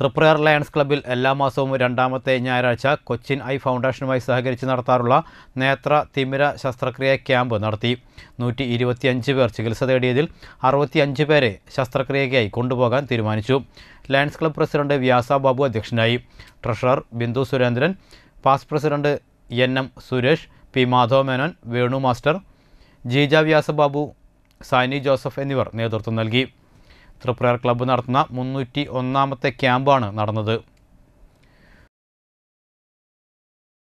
Triprayar lions ക്ലബ്ബിൽ എല്ലാ മാസവും രണ്ടാമത്തെ ഞായറാഴ്ച കൊച്ചിൻ ഐ ഫൗണ്ടേഷനുമായി സഹകരിച്ച് നടത്താറുള്ള നേത്ര തിമിര ശസ്ത്രക്രിയ ക്യാമ്പ് നടത്തി നൂറ്റി ഇരുപത്തിയഞ്ച് പേർ ചികിത്സ തേടിയതിൽ അറുപത്തിയഞ്ച് പേരെ ശസ്ത്രക്രിയയ്ക്കായി കൊണ്ടുപോകാൻ തീരുമാനിച്ചു lions club president Vyasa Babu അധ്യക്ഷനായി treasurer Bindu Surendran past president N M Suresh P Madhava Menon Venu master Jeeja Vyasababu Sani Joseph എന്നിവർ നേതൃത്വം നൽകി ത്രിപുരയർ ക്ലബ്ബ് നടത്തുന്ന മുന്നൂറ്റി ഒന്നാമത്തെ ക്യാമ്പാണ് നടന്നത്